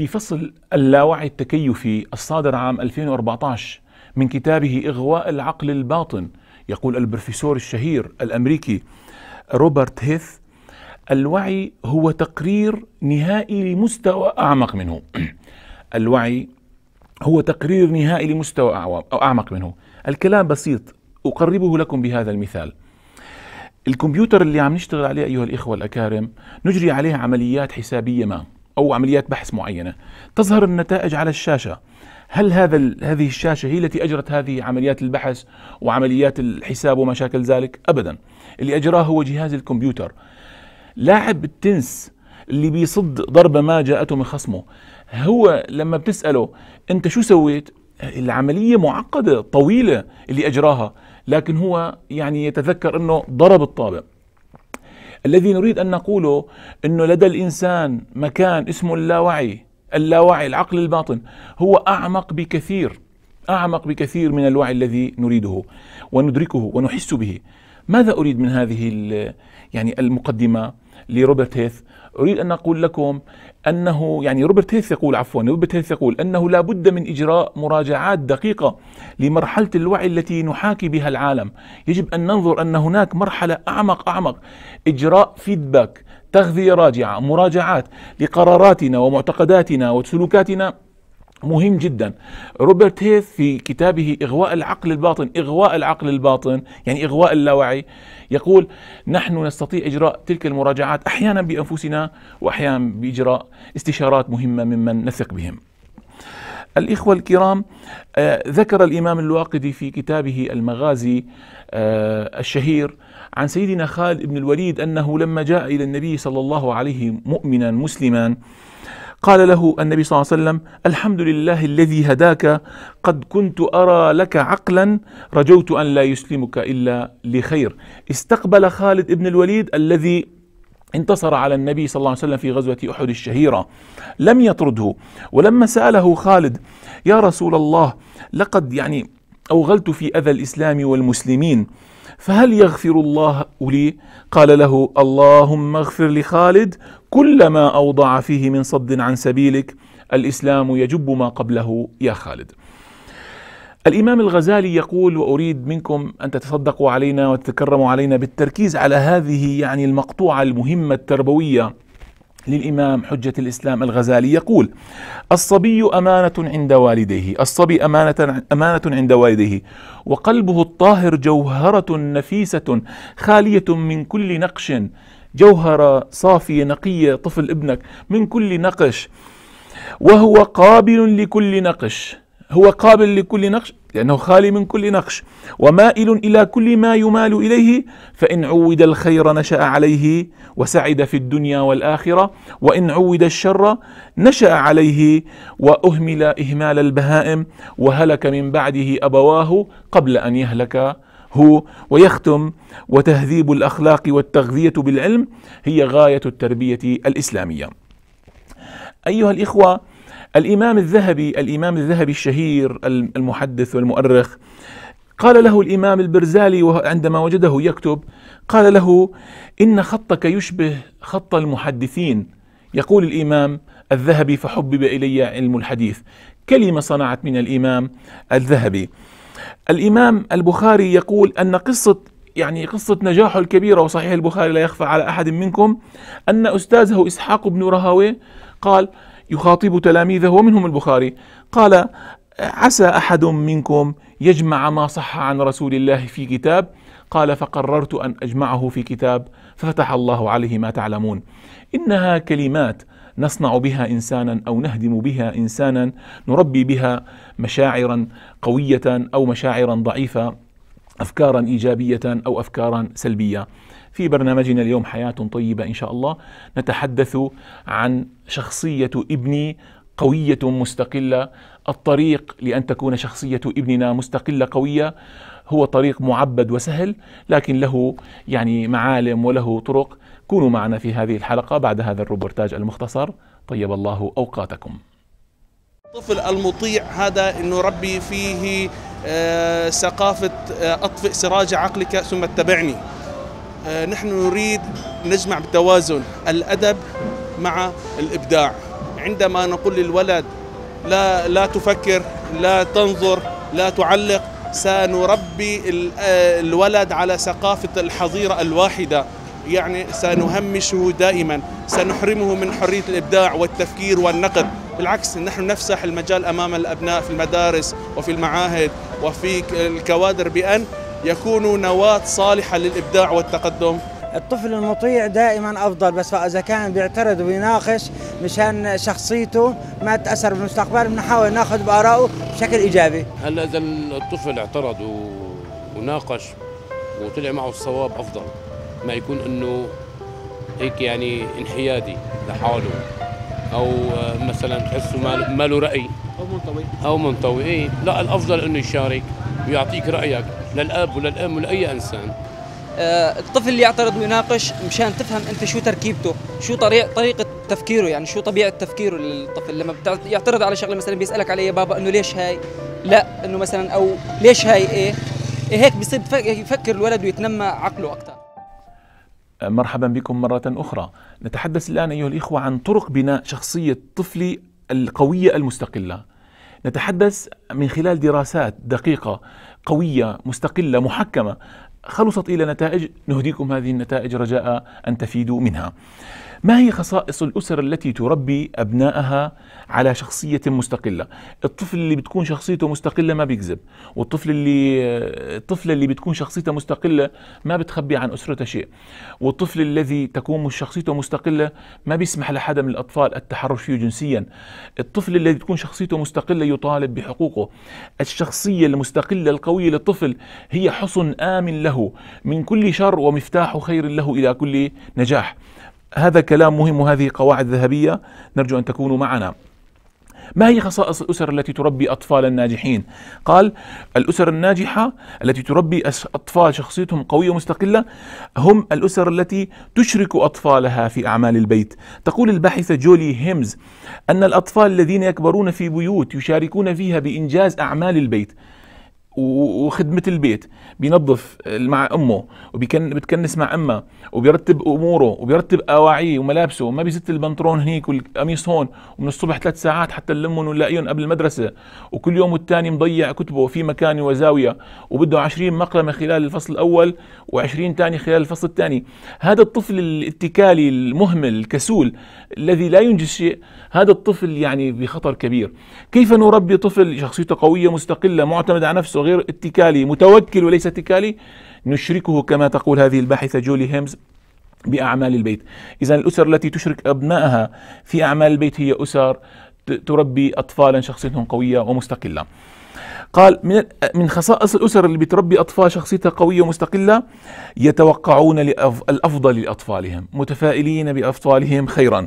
في فصل اللاوعي التكيفي الصادر عام 2014 من كتابه إغواء العقل الباطن يقول البروفيسور الشهير الأمريكي روبرت هيث الوعي هو تقرير نهائي لمستوى أعمق منه الوعي هو تقرير نهائي لمستوى أعمق منه الكلام بسيط أقربه لكم بهذا المثال الكمبيوتر اللي عم نشتغل عليه أيها الإخوة الأكارم نجري عليه عمليات حسابية ما او عمليات بحث معينه تظهر النتائج على الشاشه هل هذا هذه الشاشه هي التي اجرت هذه عمليات البحث وعمليات الحساب وما شاكل ذلك ابدا اللي اجراه هو جهاز الكمبيوتر لاعب التنس اللي بيصد ضربه ما جاءته من خصمه هو لما بتساله انت شو سويت العمليه معقده طويله اللي اجراها لكن هو يعني يتذكر انه ضرب الطابق الذي نريد أن نقوله أنه لدى الإنسان مكان اسمه اللاوعي اللاوعي العقل الباطن هو أعمق بكثير أعمق بكثير من الوعي الذي نريده وندركه ونحس به ماذا أريد من هذه يعني المقدمة لروبرت هيث أريد أن أقول لكم أنه يعني روبرت هيث يقول عفوا روبرت هيث يقول أنه لا بد من إجراء مراجعات دقيقة لمرحلة الوعي التي نحاكي بها العالم يجب أن ننظر أن هناك مرحلة أعمق أعمق إجراء فيدباك تغذية راجعة مراجعات لقراراتنا ومعتقداتنا وسلوكاتنا مهم جدا روبرت هيث في كتابه إغواء العقل الباطن إغواء العقل الباطن يعني إغواء اللاوعي يقول نحن نستطيع إجراء تلك المراجعات أحيانا بأنفسنا وأحيانا بإجراء استشارات مهمة ممن نثق بهم الإخوة الكرام آه، ذكر الإمام الواقدي في كتابه المغازي آه، الشهير عن سيدنا خالد بن الوليد أنه لما جاء إلى النبي صلى الله عليه مؤمنا مسلما قال له النبي صلى الله عليه وسلم الحمد لله الذي هداك قد كنت أرى لك عقلا رجوت أن لا يسلمك إلا لخير استقبل خالد بن الوليد الذي انتصر على النبي صلى الله عليه وسلم في غزوة أحد الشهيرة لم يطرده ولما سأله خالد يا رسول الله لقد يعني أوغلت في أذى الإسلام والمسلمين فهل يغفر الله لي قال له اللهم اغفر لخالد كل ما أوضع فيه من صد عن سبيلك الإسلام يجب ما قبله يا خالد الإمام الغزالي يقول وأريد منكم أن تتصدقوا علينا وتتكرموا علينا بالتركيز على هذه يعني المقطوعة المهمة التربوية للإمام حجة الإسلام الغزالي يقول الصبي أمانة عند والديه الصبي أمانة, أمانة عند والديه وقلبه الطاهر جوهرة نفيسة خالية من كل نقش جوهرة صافية نقية طفل ابنك من كل نقش وهو قابل لكل نقش هو قابل لكل نقش لأنه خالي من كل نقش ومائل إلى كل ما يمال إليه فإن عود الخير نشأ عليه وسعد في الدنيا والآخرة وإن عود الشر نشأ عليه وأهمل إهمال البهائم وهلك من بعده أبواه قبل أن يهلك هو ويختم وتهذيب الأخلاق والتغذية بالعلم هي غاية التربية الإسلامية أيها الإخوة الإمام الذهبي الإمام الذهبي الشهير المحدث والمؤرخ قال له الإمام البرزالي عندما وجده يكتب قال له إن خطك يشبه خط المحدثين يقول الإمام الذهبي فحبب إلي علم الحديث كلمة صنعت من الإمام الذهبي الإمام البخاري يقول أن قصة يعني قصة نجاحه الكبيرة وصحيح البخاري لا يخفى على أحد منكم أن أستاذه إسحاق بن رهاوي قال يخاطب تلاميذه ومنهم البخاري قال عسى احد منكم يجمع ما صح عن رسول الله في كتاب قال فقررت ان اجمعه في كتاب ففتح الله عليه ما تعلمون انها كلمات نصنع بها انسانا او نهدم بها انسانا نربي بها مشاعرا قويه او مشاعرا ضعيفه افكارا ايجابيه او افكارا سلبيه في برنامجنا اليوم حياة طيبة إن شاء الله نتحدث عن شخصية ابني قوية مستقلة الطريق لأن تكون شخصية ابننا مستقلة قوية هو طريق معبد وسهل لكن له يعني معالم وله طرق كونوا معنا في هذه الحلقة بعد هذا الروبرتاج المختصر طيب الله أوقاتكم الطفل المطيع هذا انه ربي فيه ثقافه آه، آه، اطفئ سراج عقلك ثم اتبعني آه، نحن نريد نجمع بالتوازن الأدب مع الإبداع عندما نقول للولد لا لا تفكر لا تنظر لا تعلق سنربي آه، الولد على ثقافة الحظيرة الواحدة يعني سنهمشه دائما سنحرمه من حرية الإبداع والتفكير والنقد بالعكس نحن نفسح المجال أمام الأبناء في المدارس وفي المعاهد وفي الكوادر بأن يكونوا نواة صالحة للإبداع والتقدم الطفل المطيع دائما افضل بس اذا كان بيعترض ويناقش مشان شخصيته ما تاثر بالمستقبل بنحاول ناخذ بارائه بشكل ايجابي. هلا اذا الطفل اعترض وناقش وطلع معه الصواب افضل ما يكون انه هيك يعني انحيادي لحاله. او مثلا تحسه ما له راي او منطوي او منطوي ايه لا الافضل انه يشارك ويعطيك رايك للاب وللام ولاي انسان آه، الطفل اللي يعترض ويناقش مشان تفهم انت شو تركيبته شو طريق طريقه تفكيره يعني شو طبيعه تفكيره للطفل لما يعترض على شغله مثلا بيسالك عليها يا بابا انه ليش هاي لا انه مثلا او ليش هاي ايه, إيه هيك بصير يفكر الولد ويتنمى عقله اكثر مرحبا بكم مرة أخرى نتحدث الآن أيها الإخوة عن طرق بناء شخصية طفلي القوية المستقلة نتحدث من خلال دراسات دقيقة قوية مستقلة محكمة خلصت إلى نتائج نهديكم هذه النتائج رجاء أن تفيدوا منها ما هي خصائص الأسر التي تربي أبنائها على شخصية مستقلة الطفل اللي بتكون شخصيته مستقلة ما بيكذب والطفل اللي الطفل اللي بتكون شخصيته مستقلة ما بتخبي عن أسرته شيء والطفل الذي تكون شخصيته مستقلة ما بيسمح لحدا من الأطفال التحرش فيه جنسيا الطفل الذي تكون شخصيته مستقلة يطالب بحقوقه الشخصية المستقلة القوية للطفل هي حصن آمن له من كل شر ومفتاح خير له إلى كل نجاح هذا كلام مهم وهذه قواعد ذهبية نرجو أن تكونوا معنا ما هي خصائص الأسر التي تربي أطفال الناجحين؟ قال الأسر الناجحة التي تربي أطفال شخصيتهم قوية ومستقلة هم الأسر التي تشرك أطفالها في أعمال البيت تقول الباحثة جولي هيمز أن الأطفال الذين يكبرون في بيوت يشاركون فيها بإنجاز أعمال البيت وخدمه البيت بينظف مع امه وبتكنس مع امه وبيرتب اموره وبيرتب اواعيه وملابسه وما بيزت البنطلون هنيك والقميص هون ومن الصبح ثلاث ساعات حتى نلمهم ونلاقيهم قبل المدرسه وكل يوم والتاني مضيع كتبه في مكان وزاويه وبده 20 مقلمه خلال الفصل الاول و20 خلال الفصل الثاني هذا الطفل الاتكالي المهمل الكسول الذي لا ينجز شيء هذا الطفل يعني بخطر كبير كيف نربي طفل شخصيته قويه مستقله معتمد على نفسه غير اتكالي متوكل وليس اتكالي نشركه كما تقول هذه الباحثة جولي هيمز بأعمال البيت إذا الأسر التي تشرك أبنائها في أعمال البيت هي أسر تربي أطفالا شخصيتهم قوية ومستقلة قال من من خصائص الاسر اللي بتربي اطفال شخصيتها قويه ومستقله يتوقعون الافضل لاطفالهم، متفائلين باطفالهم خيرا.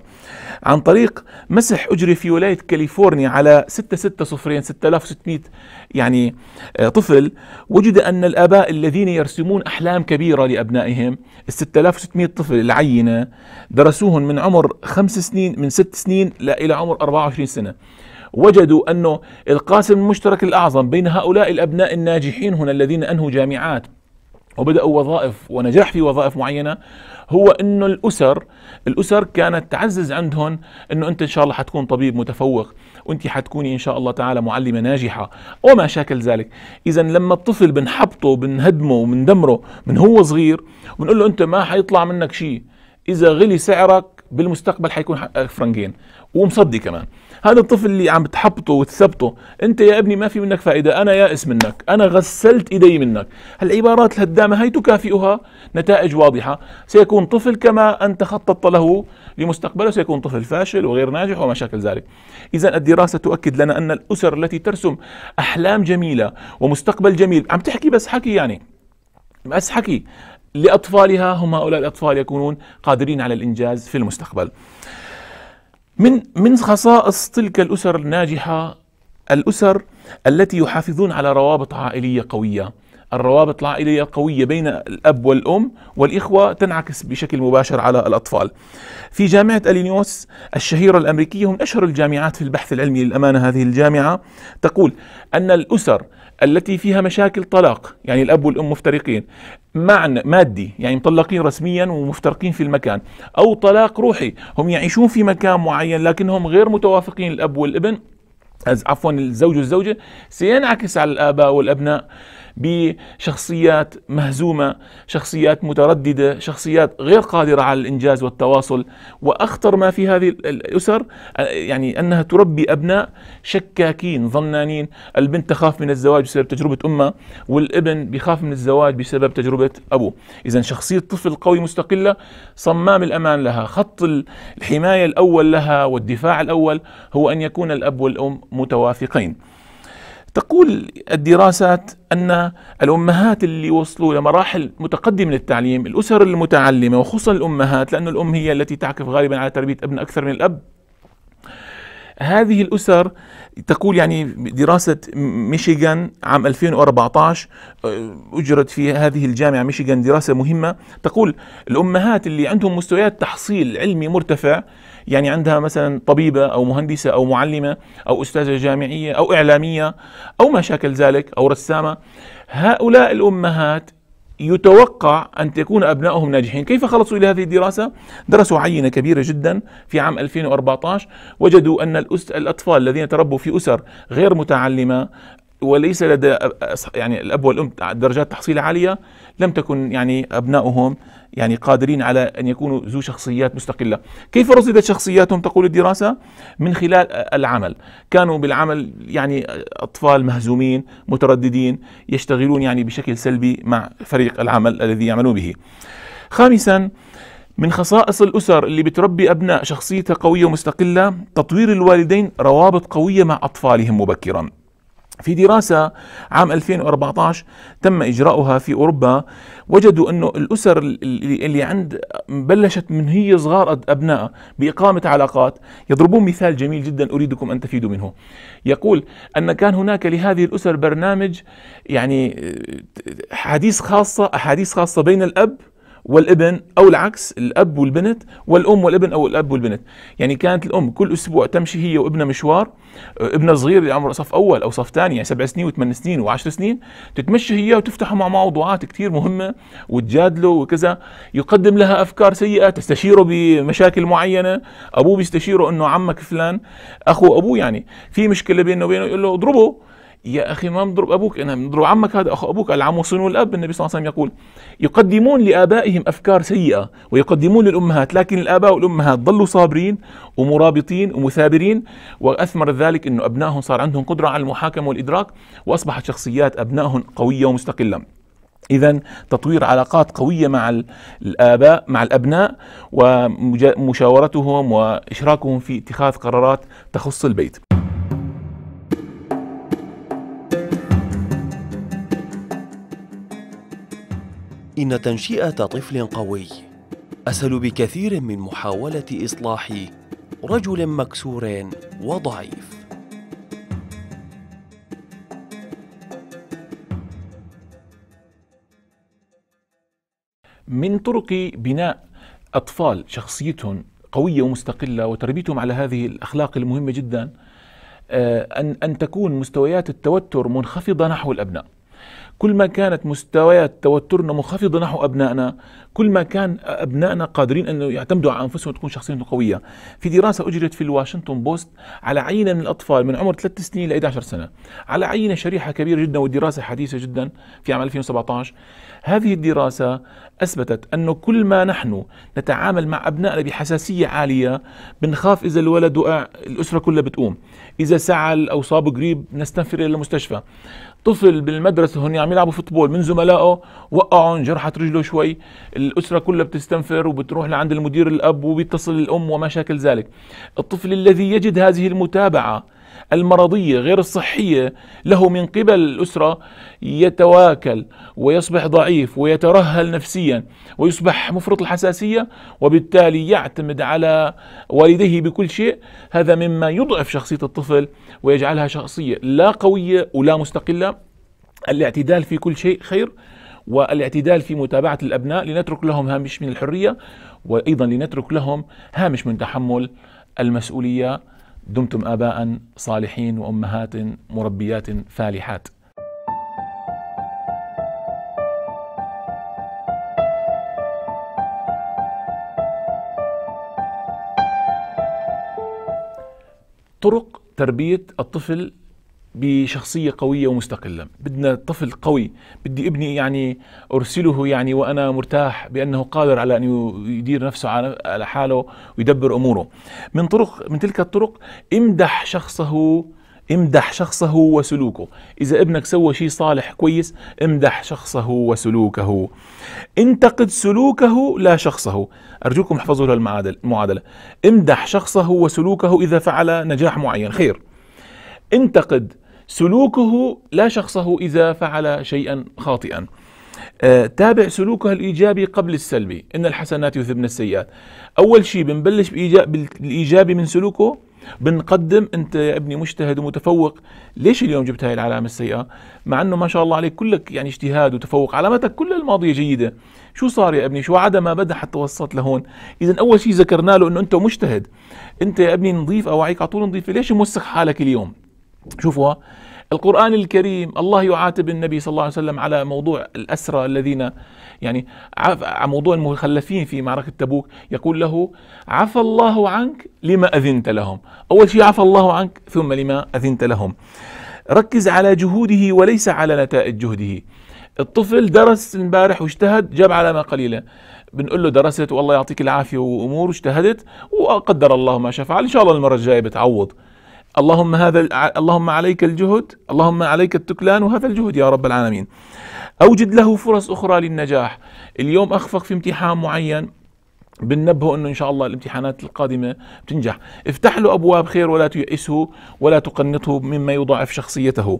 عن طريق مسح اجري في ولايه كاليفورنيا على 660 6600 يعني آه، طفل وجد ان الاباء الذين يرسمون احلام كبيره لابنائهم ال 6600 طفل العينه درسوهم من عمر خمس سنين من ست سنين الى عمر 24 سنة وجدوا أنه القاسم المشترك الأعظم بين هؤلاء الأبناء الناجحين هنا الذين أنهوا جامعات وبدأوا وظائف ونجاح في وظائف معينة هو أنه الأسر الأسر كانت تعزز عندهم أنه أنت إن شاء الله حتكون طبيب متفوق وأنت حتكوني إن شاء الله تعالى معلمة ناجحة وما شاكل ذلك إذا لما الطفل بنحبطه بنهدمه بندمره من هو صغير بنقول له أنت ما حيطلع منك شيء إذا غلي سعرك بالمستقبل حيكون فرنجين ومصدي كمان هذا الطفل اللي عم تحبطه وتثبطه انت يا ابني ما في منك فائده انا يائس منك انا غسلت ايدي منك هالعبارات الهدامه هي تكافئها نتائج واضحه سيكون طفل كما انت خططت له لمستقبله سيكون طفل فاشل وغير ناجح وما ذلك اذا الدراسه تؤكد لنا ان الاسر التي ترسم احلام جميله ومستقبل جميل عم تحكي بس حكي يعني بس حكي لاطفالها هم هؤلاء الاطفال يكونون قادرين على الانجاز في المستقبل من من خصائص تلك الاسر الناجحه الاسر التي يحافظون على روابط عائليه قويه الروابط العائلية القوية بين الأب والأم والإخوة تنعكس بشكل مباشر على الأطفال في جامعة ألينيوس الشهيرة الأمريكية من أشهر الجامعات في البحث العلمي للأمانة هذه الجامعة تقول أن الأسر التي فيها مشاكل طلاق يعني الأب والأم مفترقين معنى مادي يعني مطلقين رسميا ومفترقين في المكان أو طلاق روحي هم يعيشون في مكان معين لكنهم غير متوافقين الأب والابن عفوا الزوج والزوجة سينعكس على الآباء والأبناء بشخصيات مهزومه، شخصيات متردده، شخصيات غير قادره على الانجاز والتواصل، واخطر ما في هذه الاسر يعني انها تربي ابناء شكاكين ظنانين، البنت تخاف من الزواج بسبب تجربه امها، والابن بيخاف من الزواج بسبب تجربه ابوه، اذا شخصيه طفل قوي مستقله صمام الامان لها، خط الحمايه الاول لها والدفاع الاول هو ان يكون الاب والام متوافقين. تقول الدراسات أن الأمهات اللي وصلوا لمراحل متقدمة من التعليم الأسر المتعلمة وخصوصا الأمهات لأن الأم هي التي تعكف غالبا على تربية ابن أكثر من الأب هذه الأسر تقول يعني دراسة ميشيغان عام 2014 آه، أجرت في هذه الجامعة ميشيغان دراسة مهمة تقول الأمهات اللي عندهم مستويات تحصيل علمي مرتفع يعني عندها مثلا طبيبة أو مهندسة أو معلمة أو أستاذة جامعية أو إعلامية أو ما شاكل ذلك أو رسامة هؤلاء الأمهات يتوقع أن تكون أبنائهم ناجحين كيف خلصوا إلى هذه الدراسة؟ درسوا عينة كبيرة جدا في عام 2014 وجدوا أن الأطفال الذين تربوا في أسر غير متعلمة وليس لدى يعني الاب والام درجات تحصيل عاليه لم تكن يعني ابنائهم يعني قادرين على ان يكونوا ذو شخصيات مستقله، كيف رصدت شخصياتهم تقول الدراسه؟ من خلال العمل، كانوا بالعمل يعني اطفال مهزومين مترددين يشتغلون يعني بشكل سلبي مع فريق العمل الذي يعملون به. خامسا من خصائص الأسر اللي بتربي أبناء شخصيتها قوية ومستقلة تطوير الوالدين روابط قوية مع أطفالهم مبكرا في دراسة عام 2014 تم إجراؤها في أوروبا وجدوا أنه الأسر اللي عند بلشت من هي صغار أبنائها بإقامة علاقات يضربون مثال جميل جدا أريدكم أن تفيدوا منه يقول أن كان هناك لهذه الأسر برنامج يعني آه، حديث خاصة أحاديث خاصة بين الأب والابن او العكس الاب والبنت والام والابن او الاب والبنت يعني كانت الام كل اسبوع تمشي هي وابنها مشوار آه، ابنها صغير اللي عمره صف اول او صف ثاني يعني سبع سنين وثمان سنين و10 سنين تتمشى هي وتفتح مع موضوعات كثير مهمه وتجادله وكذا يقدم لها افكار سيئه تستشيره بمشاكل معينه ابوه بيستشيره انه عمك فلان اخو ابوه يعني في مشكله بينه وبينه يقول له اضربه يا أخي ما بنضرب أبوك أنا بنضرب عمك هذا أخو أبوك العم صنو الأب النبي صلى الله عليه وسلم يقول يقدمون لآبائهم أفكار سيئة ويقدمون للأمهات لكن الآباء والأمهات ظلوا صابرين ومرابطين ومثابرين وأثمر ذلك أنه أبنائهم صار عندهم قدرة على المحاكمة والإدراك وأصبحت شخصيات أبنائهم قوية ومستقلة إذا تطوير علاقات قوية مع الآباء مع الأبناء ومشاورتهم وإشراكهم في اتخاذ قرارات تخص البيت إن تنشئة طفل قوي أسهل بكثير من محاولة إصلاح رجل مكسور وضعيف. من طرق بناء أطفال شخصيتهم قوية ومستقلة وتربيتهم على هذه الأخلاق المهمة جدا آه، أن أن تكون مستويات التوتر منخفضة نحو الأبناء. كل ما كانت مستويات توترنا منخفضة نحو أبنائنا كل ما كان أبنائنا قادرين انه يعتمدوا على أنفسهم وتكون شخصيتهم قوية في دراسة أجريت في الواشنطن بوست على عينة من الأطفال من عمر 3 سنين ل 11 سنة على عينة شريحة كبيرة جدا والدراسة حديثة جدا في عام 2017 هذه الدراسة أثبتت أنه كل ما نحن نتعامل مع أبنائنا بحساسية عالية بنخاف إذا الولد وقع الأسرة كلها بتقوم إذا سعل أو صاب قريب نستنفر إلى المستشفى طفل بالمدرسه هون عم يلعبوا فوتبول من زملائه وقعوا انجرحت رجله شوي الاسره كلها بتستنفر وبتروح لعند المدير الاب وبيتصل الام وما شاكل ذلك الطفل الذي يجد هذه المتابعه المرضية غير الصحية له من قبل الأسرة يتواكل ويصبح ضعيف ويترهل نفسيا ويصبح مفرط الحساسية وبالتالي يعتمد على والديه بكل شيء هذا مما يضعف شخصية الطفل ويجعلها شخصية لا قوية ولا مستقلة الاعتدال في كل شيء خير والاعتدال في متابعة الأبناء لنترك لهم هامش من الحرية وأيضا لنترك لهم هامش من تحمل المسؤولية دمتم آباء صالحين وأمهات مربيات فالحات طرق تربية الطفل بشخصيه قويه ومستقله بدنا طفل قوي بدي ابني يعني ارسله يعني وانا مرتاح بانه قادر على ان يدير نفسه على حاله ويدبر اموره من طرق من تلك الطرق امدح شخصه امدح شخصه وسلوكه إذا ابنك سوى شيء صالح كويس امدح شخصه وسلوكه انتقد سلوكه لا شخصه أرجوكم احفظوا المعادلة امدح شخصه وسلوكه إذا فعل نجاح معين خير انتقد سلوكه لا شخصه إذا فعل شيئا خاطئا آه، تابع سلوكه الإيجابي قبل السلبي إن الحسنات يذهبن السيئات أول شيء بنبلش بالإيجابي من سلوكه بنقدم انت يا ابني مجتهد ومتفوق ليش اليوم جبت هاي العلامه السيئه مع انه ما شاء الله عليك كلك يعني اجتهاد وتفوق علامتك كل الماضيه جيده شو صار يا ابني شو عدا ما بدا حتى وصلت لهون اذا اول شيء ذكرنا له انه انت مجتهد انت يا ابني نظيف اوعيك على طول نظيف ليش موسخ حالك اليوم شوفوا القرآن الكريم الله يعاتب النبي صلى الله عليه وسلم على موضوع الأسرى الذين يعني على موضوع المخلفين في معركة تبوك يقول له عفى الله عنك لما أذنت لهم أول شيء عفى الله عنك ثم لما أذنت لهم ركز على جهوده وليس على نتائج جهده الطفل درس امبارح واجتهد جاب علامة قليلة بنقول له درست والله يعطيك العافية وأمور واجتهدت وقدر الله ما شاء فعل إن شاء الله المرة الجاية بتعوض اللهم هذا اللهم عليك الجهد اللهم عليك التكلان وهذا الجهد يا رب العالمين اوجد له فرص اخرى للنجاح اليوم اخفق في امتحان معين بنبهه انه ان شاء الله الامتحانات القادمه بتنجح افتح له ابواب خير ولا تيأسه ولا تقنطه مما يضعف شخصيته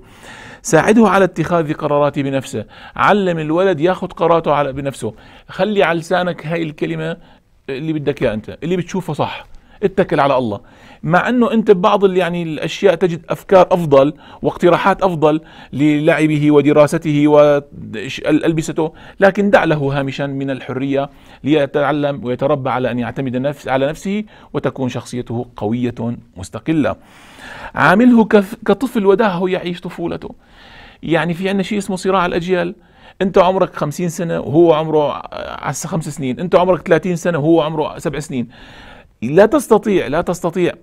ساعده على اتخاذ قراراته بنفسه علم الولد ياخذ قراراته على بنفسه خلي على لسانك هاي الكلمه اللي بدك اياها انت اللي بتشوفه صح اتكل على الله مع انه انت ببعض يعني الاشياء تجد افكار افضل واقتراحات افضل للعبه ودراسته والبسته لكن دع له هامشا من الحريه ليتعلم ويتربى على ان يعتمد نفس على نفسه وتكون شخصيته قويه مستقله عامله كطفل ودعه يعيش طفولته يعني في عندنا شيء اسمه صراع الاجيال انت عمرك 50 سنه وهو عمره خمس سنين انت عمرك 30 سنه وهو عمره سبع سنين لا تستطيع لا تستطيع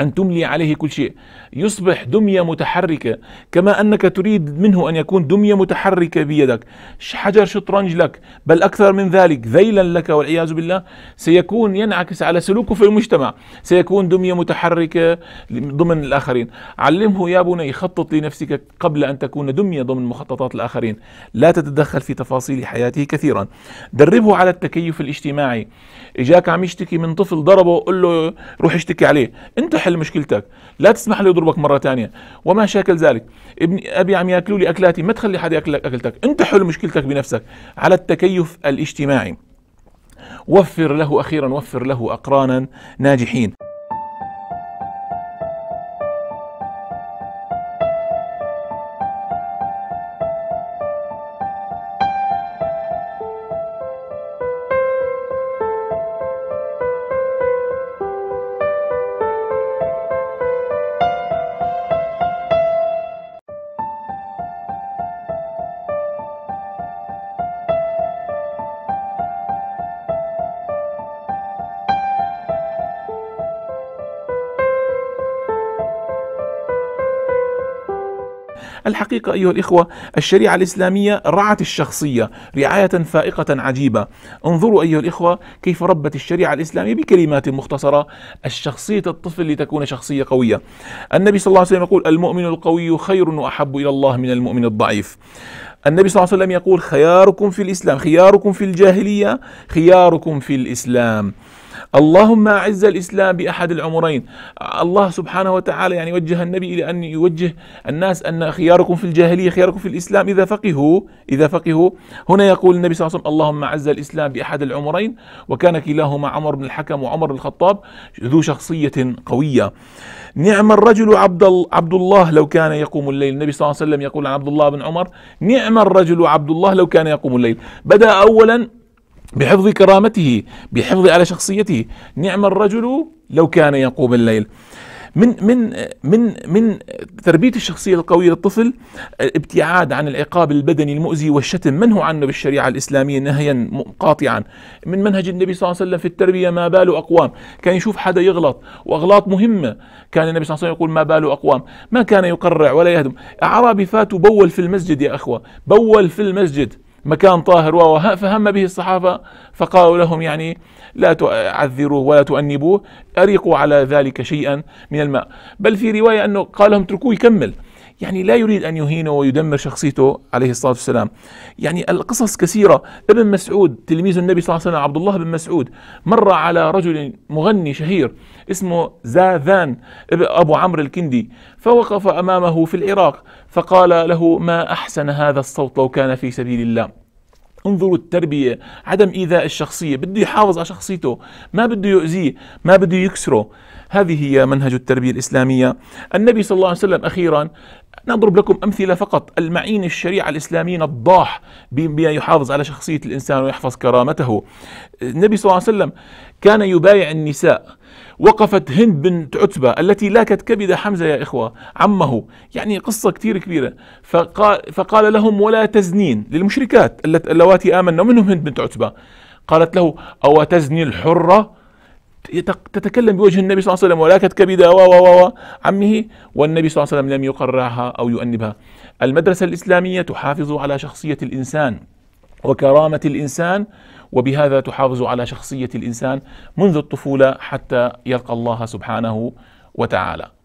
أن تملي عليه كل شيء يصبح دمية متحركة كما أنك تريد منه أن يكون دمية متحركة بيدك حجر شطرنج لك بل أكثر من ذلك ذيلا لك والعياذ بالله سيكون ينعكس على سلوكه في المجتمع سيكون دمية متحركة ضمن الآخرين علمه يا بني خطط لنفسك قبل أن تكون دمية ضمن مخططات الآخرين لا تتدخل في تفاصيل حياته كثيرا دربه على التكيف الاجتماعي إجاك عم يشتكي من طفل ضربه قل له روح اشتكي عليه انت حل مشكلتك لا تسمح له يضربك مره ثانيه وما شاكل ذلك ابني ابي عم ياكلوا لي اكلاتي ما تخلي حدا ياكلك اكلتك انت حل مشكلتك بنفسك على التكيف الاجتماعي وفر له اخيرا وفر له اقرانا ناجحين الحقيقة أيها الإخوة الشريعة الإسلامية رعت الشخصية رعاية فائقة عجيبة انظروا أيها الإخوة كيف ربت الشريعة الإسلامية بكلمات مختصرة الشخصية الطفل لتكون شخصية قوية النبي صلى الله عليه وسلم يقول المؤمن القوي خير وأحب إلى الله من المؤمن الضعيف النبي صلى الله عليه وسلم يقول خياركم في الإسلام خياركم في الجاهلية خياركم في الإسلام اللهم أعز الإسلام بأحد العمرين الله سبحانه وتعالى يعني وجه النبي إلى أن يوجه الناس أن خياركم في الجاهلية خياركم في الإسلام إذا فقهوا إذا فقهوا هنا يقول النبي صلى الله عليه وسلم اللهم أعز الإسلام بأحد العمرين وكان كلاهما عمر بن الحكم وعمر بن الخطاب ذو شخصية قوية نعم الرجل عبد عبد الله لو كان يقوم الليل النبي صلى الله عليه وسلم يقول عن عبد الله بن عمر نعم الرجل عبد الله لو كان يقوم الليل بدأ أولا بحفظ كرامته بحفظ على شخصيته نعم الرجل لو كان يقوم الليل من من من من تربيه الشخصيه القويه للطفل الابتعاد عن العقاب البدني المؤذي والشتم منه عنه بالشريعه الاسلاميه نهيا قاطعا من منهج النبي صلى الله عليه وسلم في التربيه ما بال اقوام كان يشوف حدا يغلط واغلاط مهمه كان النبي صلى الله عليه وسلم يقول ما بال اقوام ما كان يقرع ولا يهدم اعرابي فات وبول في المسجد يا اخوه بول في المسجد مكان طاهر فهم به الصحابة فقالوا لهم يعني لا تعذروه ولا تؤنبوه أريقوا على ذلك شيئا من الماء بل في رواية أنه قال لهم اتركوه يكمل يعني لا يريد أن يهينه ويدمر شخصيته عليه الصلاة والسلام يعني القصص كثيرة ابن مسعود تلميذ النبي صلى الله عليه وسلم عبد الله بن مسعود مر على رجل مغني شهير اسمه زاذان أبو عمرو الكندي فوقف أمامه في العراق فقال له ما أحسن هذا الصوت لو كان في سبيل الله انظروا التربية عدم إيذاء الشخصية بده يحافظ على شخصيته ما بده يؤذيه ما بده يكسره هذه هي منهج التربية الإسلامية النبي صلى الله عليه وسلم أخيرا نضرب لكم أمثلة فقط المعين الشريعة الإسلامية الضاح بما يحافظ على شخصية الإنسان ويحفظ كرامته النبي صلى الله عليه وسلم كان يبايع النساء وقفت هند بنت عتبة التي لاكت كبد حمزة يا إخوة عمه يعني قصة كثير كبيرة فقال, فقال لهم ولا تزنين للمشركات اللواتي آمنا منهم هند بنت عتبة قالت له أو تزني الحرة تتكلم بوجه النبي صلى الله عليه وسلم ولكت كبدة و و و عمه والنبي صلى الله عليه وسلم لم يقرعها أو يؤنبها المدرسة الإسلامية تحافظ على شخصية الإنسان وكرامة الإنسان وبهذا تحافظ على شخصية الإنسان منذ الطفولة حتى يلقى الله سبحانه وتعالى